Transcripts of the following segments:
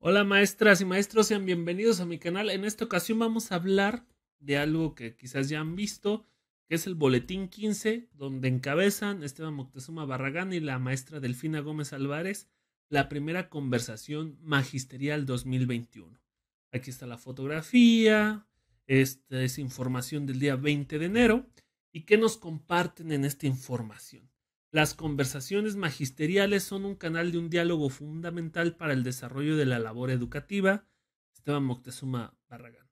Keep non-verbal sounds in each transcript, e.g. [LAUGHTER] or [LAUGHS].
Hola maestras y maestros, sean bienvenidos a mi canal. En esta ocasión vamos a hablar de algo que quizás ya han visto, que es el Boletín 15, donde encabezan Esteban Moctezuma Barragán y la maestra Delfina Gómez Álvarez la primera conversación magisterial 2021. Aquí está la fotografía, esta es información del día 20 de enero. ¿Y qué nos comparten en esta información? Las conversaciones magisteriales son un canal de un diálogo fundamental para el desarrollo de la labor educativa. Esteban Moctezuma Barragán.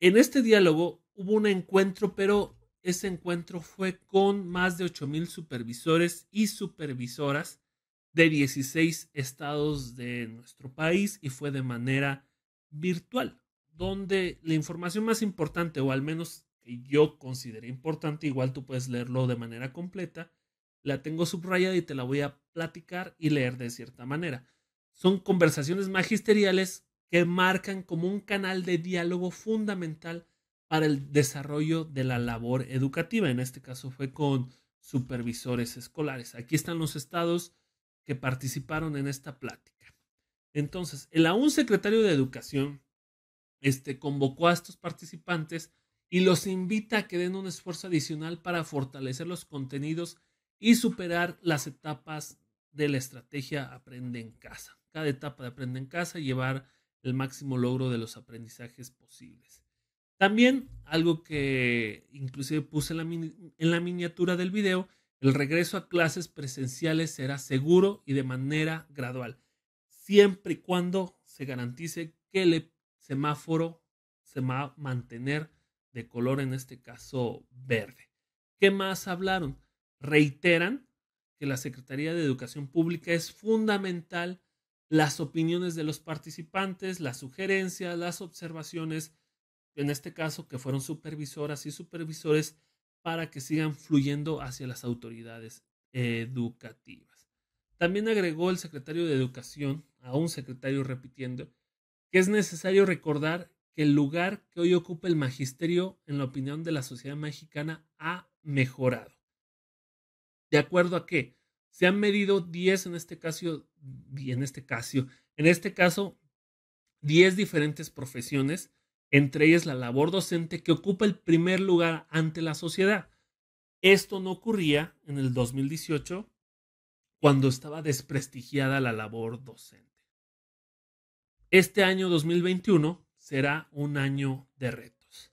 En este diálogo hubo un encuentro, pero ese encuentro fue con más de 8.000 supervisores y supervisoras de 16 estados de nuestro país y fue de manera virtual, donde la información más importante, o al menos que yo consideré importante, igual tú puedes leerlo de manera completa, la tengo subrayada y te la voy a platicar y leer de cierta manera. Son conversaciones magisteriales que marcan como un canal de diálogo fundamental para el desarrollo de la labor educativa. En este caso fue con supervisores escolares. Aquí están los estados que participaron en esta plática. Entonces, el aún secretario de Educación este, convocó a estos participantes y los invita a que den un esfuerzo adicional para fortalecer los contenidos y superar las etapas de la estrategia Aprende en casa. Cada etapa de Aprende en casa llevar el máximo logro de los aprendizajes posibles. También algo que inclusive puse en la, miniatura del video, el regreso a clases presenciales será seguro y de manera gradual, siempre y cuando se garantice que el semáforo se va a mantener de color, en este caso verde. ¿Qué más hablaron? reiteran que la Secretaría de Educación Pública es fundamental las opiniones de los participantes, las sugerencias, las observaciones, en este caso que fueron supervisoras y supervisores, para que sigan fluyendo hacia las autoridades educativas. También agregó el secretario de Educación, a un secretario repitiendo, que es necesario recordar que el lugar que hoy ocupa el magisterio en la opinión de la sociedad mexicana ha mejorado. ¿De acuerdo a qué? Se han medido 10 este en este caso, en este caso, en este caso, 10 diferentes profesiones, entre ellas la labor docente que ocupa el primer lugar ante la sociedad. Esto no ocurría en el 2018 cuando estaba desprestigiada la labor docente. Este año 2021 será un año de retos.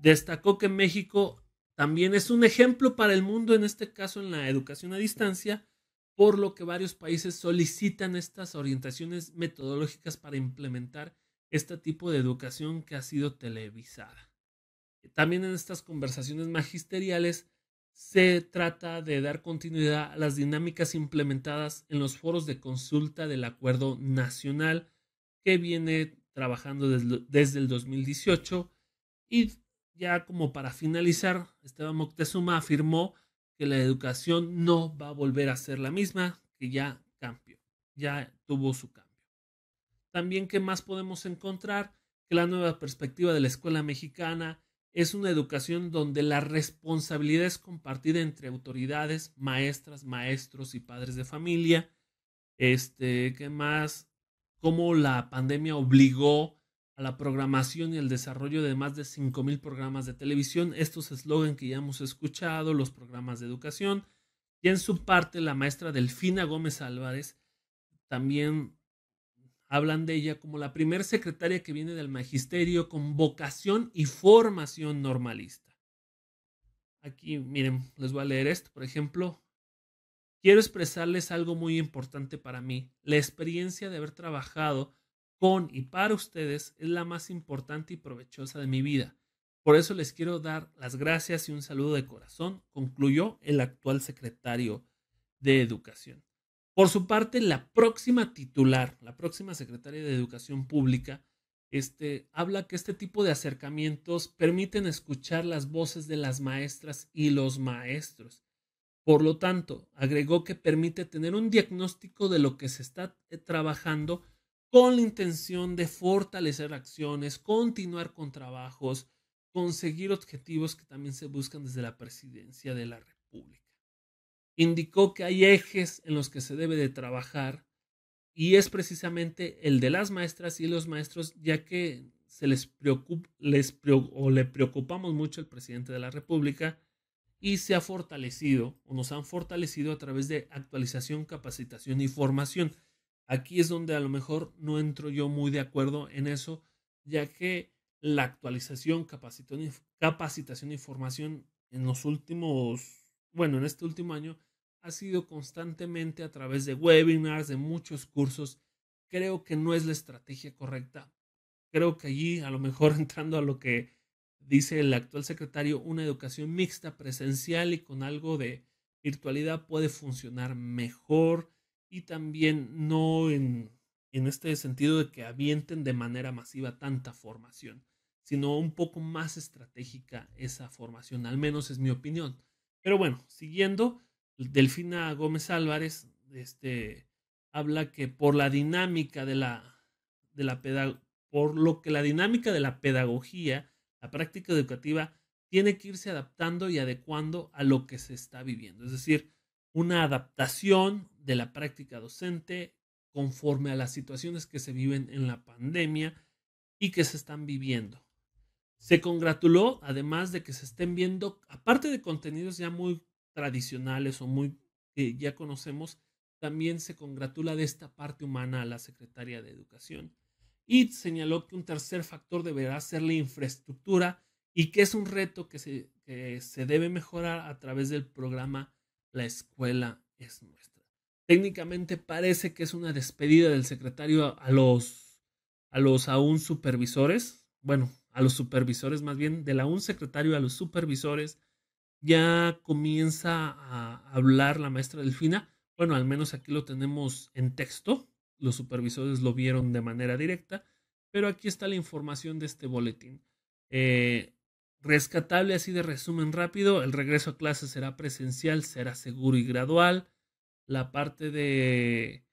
Destacó que México también es un ejemplo para el mundo, en este caso en la educación a distancia, por lo que varios países solicitan estas orientaciones metodológicas para implementar este tipo de educación que ha sido televisada. También en estas conversaciones magisteriales se trata de dar continuidad a las dinámicas implementadas en los foros de consulta del Acuerdo Nacional que viene trabajando desde, el 2018 y ya como para finalizar, Esteban Moctezuma afirmó que la educación no va a volver a ser la misma, que ya cambió, ya tuvo su cambio. También, ¿qué más podemos encontrar? Que la nueva perspectiva de la escuela mexicana es una educación donde la responsabilidad es compartida entre autoridades, maestras, maestros y padres de familia. Este, ¿qué más? Cómo la pandemia obligó a la programación y el desarrollo de más de 5.000 programas de televisión, estos eslogan que ya hemos escuchado, los programas de educación, y en su parte la maestra Delfina Gómez Álvarez también hablan de ella como la primer secretaria que viene del magisterio con vocación y formación normalista. Aquí, miren, les voy a leer esto, por ejemplo. Quiero expresarles algo muy importante para mí, la experiencia de haber trabajado con y para ustedes es la más importante y provechosa de mi vida. Por eso les quiero dar las gracias y un saludo de corazón, concluyó el actual secretario de Educación. Por su parte, la próxima titular, la próxima secretaria de Educación Pública, este, habla que este tipo de acercamientos permiten escuchar las voces de las maestras y los maestros. Por lo tanto, agregó que permite tener un diagnóstico de lo que se está eh, trabajando con la intención de fortalecer acciones, continuar con trabajos, conseguir objetivos que también se buscan desde la presidencia de la República. Indicó que hay ejes en los que se debe de trabajar y es precisamente el de las maestras y los maestros, ya que se les preocupa o le preocupamos mucho al presidente de la República y se ha fortalecido o nos han fortalecido a través de actualización, capacitación y formación. Aquí es donde a lo mejor no entro yo muy de acuerdo en eso, ya que la actualización, capacitación, y e formación en los últimos, bueno, en este último año ha sido constantemente a través de webinars, de muchos cursos. Creo que no es la estrategia correcta. Creo que allí, a lo mejor [LAUGHS] entrando a lo que dice el actual secretario, una educación mixta, presencial y con algo de virtualidad puede funcionar mejor y también no en, este sentido de que avienten de manera masiva tanta formación, sino un poco más estratégica esa formación, al menos es mi opinión. Pero bueno, siguiendo, Delfina Gómez Álvarez este, habla que por la dinámica de la, de la por lo que la dinámica de la pedagogía, la práctica educativa, tiene que irse adaptando y adecuando a lo que se está viviendo. Es decir, una adaptación de la práctica docente conforme a las situaciones que se viven en la pandemia y que se están viviendo. Se congratuló, además de que se estén viendo, aparte de contenidos ya muy tradicionales o muy que ya conocemos, también se congratula de esta parte humana a la secretaria de Educación. Y señaló que un tercer factor deberá ser la infraestructura y que es un reto que se, que se debe mejorar a través del programa La escuela es nuestra técnicamente parece que es una despedida del secretario a los, a los aún supervisores, bueno, a los supervisores más bien, del aún secretario a los supervisores, ya comienza a hablar la maestra Delfina, bueno, al menos aquí lo tenemos en texto, los supervisores lo vieron de manera directa, pero aquí está la información de este boletín. Eh, rescatable así de resumen rápido, el regreso a clase será presencial, será seguro y gradual, la parte de,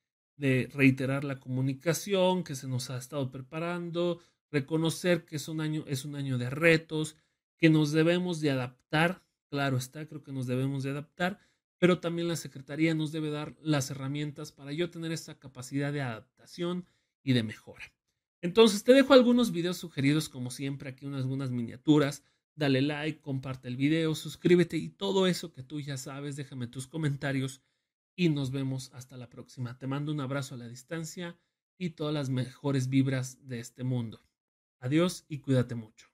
reiterar la comunicación que se nos ha estado preparando, reconocer que es un año, es un año de retos, que nos debemos de adaptar, claro está, creo que nos debemos de adaptar, pero también la Secretaría nos debe dar las herramientas para yo tener esa capacidad de adaptación y de mejora. Entonces te dejo algunos videos sugeridos como siempre, aquí unas algunas miniaturas, dale like, comparte el video, suscríbete y todo eso que tú ya sabes, déjame tus comentarios y nos vemos hasta la próxima. Te mando un abrazo a la distancia y todas las mejores vibras de este mundo. Adiós y cuídate mucho.